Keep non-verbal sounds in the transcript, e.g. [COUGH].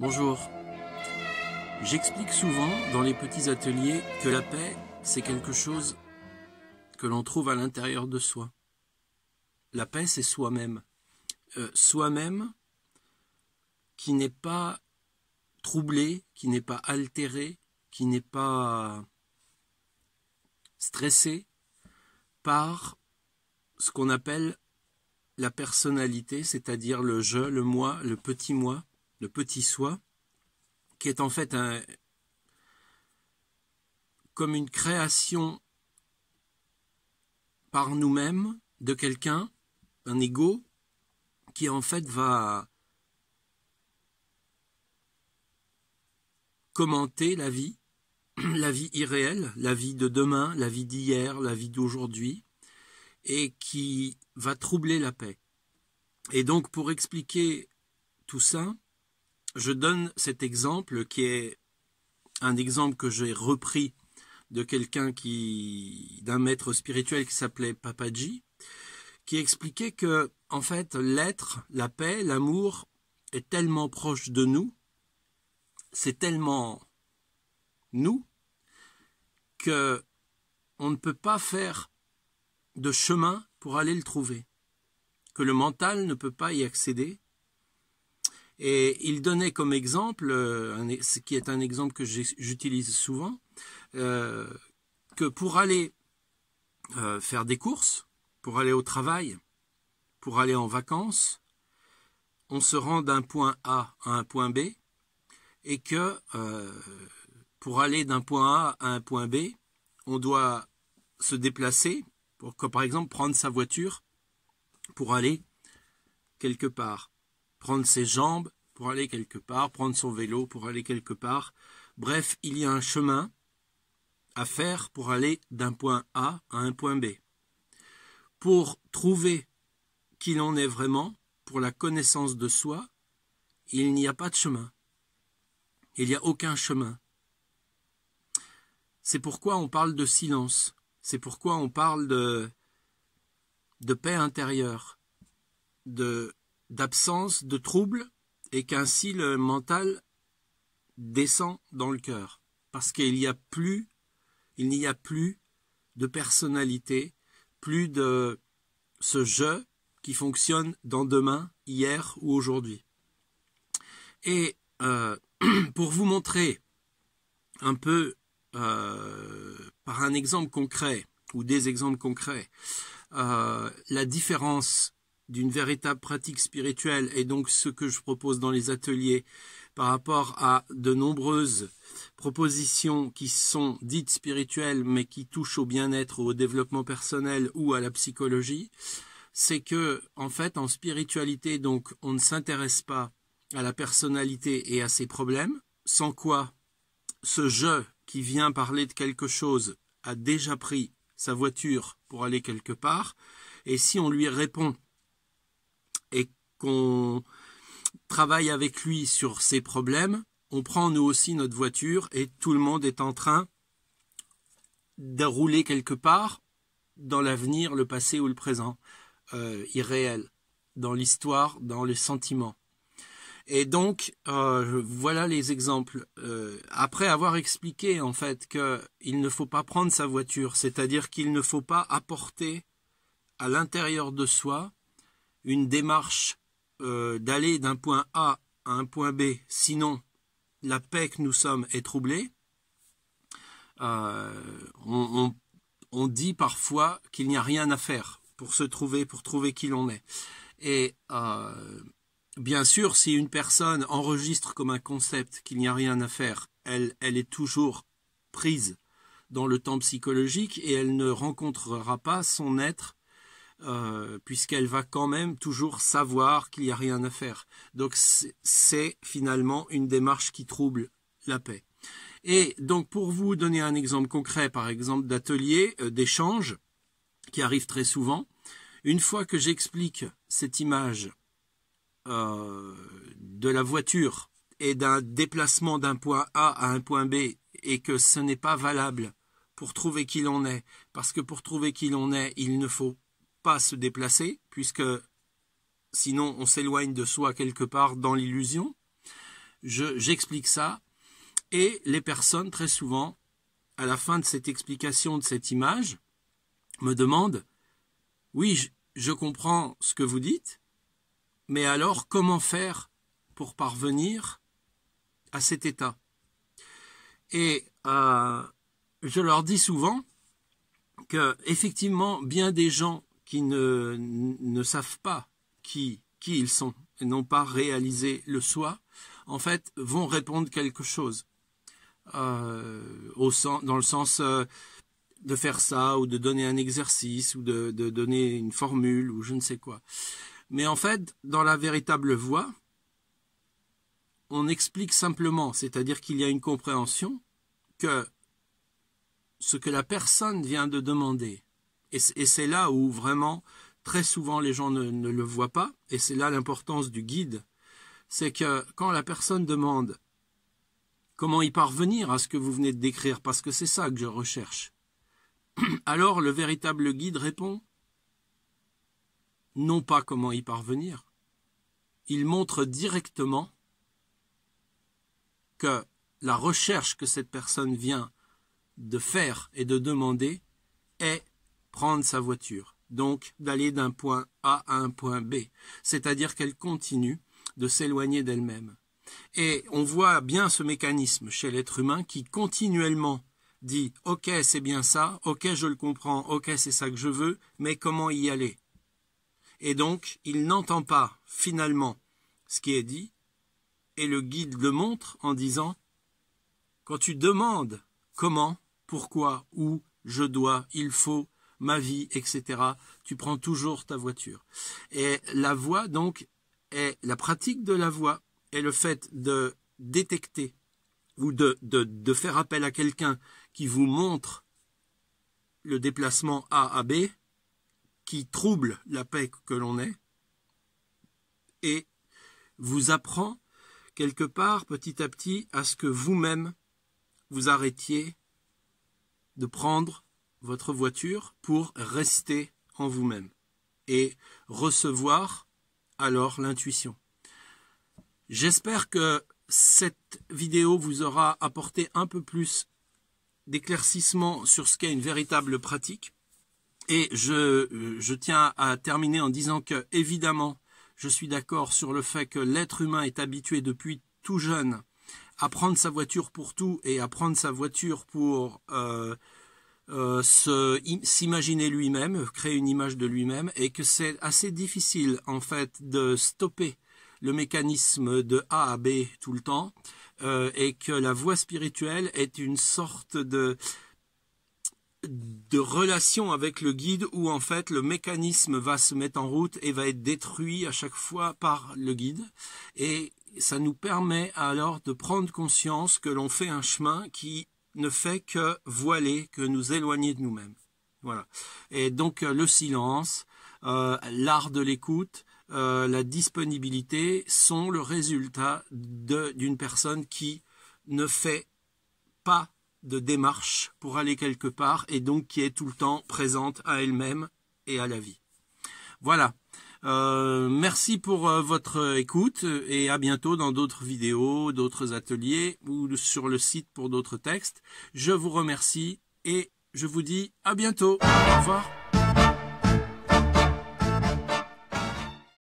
Bonjour. J'explique souvent dans les petits ateliers que la paix, c'est quelque chose que l'on trouve à l'intérieur de soi. La paix, c'est soi-même. Euh, soi-même qui n'est pas troublé, qui n'est pas altéré, qui n'est pas stressé par ce qu'on appelle la personnalité, c'est-à-dire le je, le moi, le petit moi, le petit soi, qui est en fait un, comme une création par nous-mêmes de quelqu'un, un ego, qui en fait va commenter la vie, [CLEARS THROAT] la vie irréelle, la vie de demain, la vie d'hier, la vie d'aujourd'hui, et qui va troubler la paix. Et donc pour expliquer tout ça, je donne cet exemple qui est un exemple que j'ai repris de quelqu'un qui d'un maître spirituel qui s'appelait Papaji qui expliquait que en fait l'être, la paix, l'amour est tellement proche de nous, c'est tellement nous que on ne peut pas faire de chemin pour aller le trouver, que le mental ne peut pas y accéder et il donnait comme exemple, euh, ce qui est un exemple que j'utilise souvent, euh, que pour aller euh, faire des courses, pour aller au travail, pour aller en vacances, on se rend d'un point A à un point B, et que pour aller d'un point A à un point B, on doit se déplacer, pour par exemple prendre sa voiture pour aller quelque part prendre ses jambes pour aller quelque part, prendre son vélo pour aller quelque part. Bref, il y a un chemin à faire pour aller d'un point A à un point B. Pour trouver qui l'on est vraiment, pour la connaissance de soi, il n'y a pas de chemin. Il n'y a aucun chemin. C'est pourquoi on parle de silence. C'est pourquoi on parle de, de paix intérieure, de d'absence de trouble et qu'ainsi le mental descend dans le cœur. Parce qu'il n'y a plus, il n'y a plus de personnalité, plus de ce je qui fonctionne dans demain, hier ou aujourd'hui. Et euh, [CLEARS THROAT] pour vous montrer un peu euh, par un exemple concret ou des exemples concrets euh, la différence d'une véritable pratique spirituelle et donc ce que je propose dans les ateliers par rapport à de nombreuses propositions qui sont dites spirituelles mais qui touchent au bien-être, au développement personnel ou à la psychologie, c'est que en fait en spiritualité donc on ne s'intéresse pas à la personnalité et à ses problèmes, sans quoi ce je qui vient parler de quelque chose a déjà pris sa voiture pour aller quelque part, et si on lui répond qu'on travaille avec lui sur ses problèmes, on prend nous aussi notre voiture et tout le monde est en train de rouler quelque part dans l'avenir, le passé ou le présent, euh, irréel, dans l'histoire, dans les sentiments. Et donc, euh, voilà les exemples. Euh, après avoir expliqué en fait qu'il ne faut pas prendre sa voiture, c'est-à-dire qu'il ne faut pas apporter à l'intérieur de soi une démarche euh, d'aller d'un point A à un point B, sinon la paix que nous sommes est troublée, euh, on, dit parfois qu'il n'y a rien à faire pour se trouver, pour trouver qui l'on est. Et euh, bien sûr, si une personne enregistre comme un concept qu'il n'y a rien à faire, elle, elle est toujours prise dans le temps psychologique et elle ne rencontrera pas son être euh, puisqu'elle va quand même toujours savoir qu'il n'y a rien à faire. Donc c'est finalement une démarche qui trouble la paix. Et donc pour vous donner un exemple concret, par exemple d'atelier, euh, d'échange, qui arrive très souvent, une fois que j'explique cette image euh, de la voiture et d'un déplacement d'un point A à un point B, et que ce n'est pas valable pour trouver qui l'on est, parce que pour trouver qui l'on est, il ne faut pas se déplacer, puisque sinon on s'éloigne de soi quelque part dans l'illusion. J'explique ça. Et les personnes, très souvent, à la fin de cette explication de cette image, me demandent Oui, je, comprends ce que vous dites, mais alors comment faire pour parvenir à cet état Et euh, je leur dis souvent que, effectivement, bien des gens qui ne, ne savent pas qui, qui ils sont et n'ont pas réalisé le soi, en fait, vont répondre quelque chose. Euh, au dans le sens euh, de faire ça, ou de donner un exercice, ou de, de donner une formule, ou je ne sais quoi. Mais en fait, dans la véritable voie, on explique simplement, c'est-à-dire qu'il y a une compréhension que ce que la personne vient de demander, et, c'est là où vraiment, très souvent, les gens ne, ne le voient pas, et c'est là l'importance du guide. C'est que quand la personne demande comment y parvenir à ce que vous venez de décrire, parce que c'est ça que je recherche, [CLEARS THROAT] alors le véritable guide répond non pas comment y parvenir, il montre directement que la recherche que cette personne vient de faire et de demander est prendre sa voiture, donc d'aller d'un point A à un point B, c'est-à-dire qu'elle continue de s'éloigner d'elle-même. Et on voit bien ce mécanisme chez l'être humain qui continuellement dit OK, c'est bien ça, OK, je le comprends, OK, c'est ça que je veux, mais comment y aller Et donc, il n'entend pas finalement ce qui est dit, et le guide le montre en disant Quand tu demandes comment, pourquoi, où, je dois, il faut, ma vie, etc. Tu prends toujours ta voiture. Et la voie, donc, est la pratique de la voix est le fait de détecter ou de, de, de faire appel à quelqu'un qui vous montre le déplacement A à B, qui trouble la paix que l'on est, et vous apprend quelque part petit à petit à ce que vous-même vous arrêtiez de prendre votre voiture pour rester en vous-même et recevoir alors l'intuition. J'espère que cette vidéo vous aura apporté un peu plus d'éclaircissement sur ce qu'est une véritable pratique. Et je, je, tiens à terminer en disant que, évidemment, je suis d'accord sur le fait que l'être humain est habitué depuis tout jeune à prendre sa voiture pour tout et à prendre sa voiture pour euh, euh, s'imaginer lui-même, créer une image de lui-même, et que c'est assez difficile en fait de stopper le mécanisme de A à B tout le temps, euh, et que la voie spirituelle est une sorte de de relation avec le guide où en fait le mécanisme va se mettre en route et va être détruit à chaque fois par le guide et ça nous permet alors de prendre conscience que l'on fait un chemin qui ne fait que voiler, que nous éloigner de nous-mêmes. Voilà. Et donc euh, le silence, euh, l'art de l'écoute, euh, la disponibilité sont le résultat d'une personne qui ne fait pas de démarche pour aller quelque part et donc qui est tout le temps présente à elle-même et à la vie. Voilà. Euh, merci pour euh, votre euh, écoute et à bientôt dans d'autres vidéos, d'autres ateliers ou sur le site pour d'autres textes. Je vous remercie et je vous dis à bientôt. Au revoir.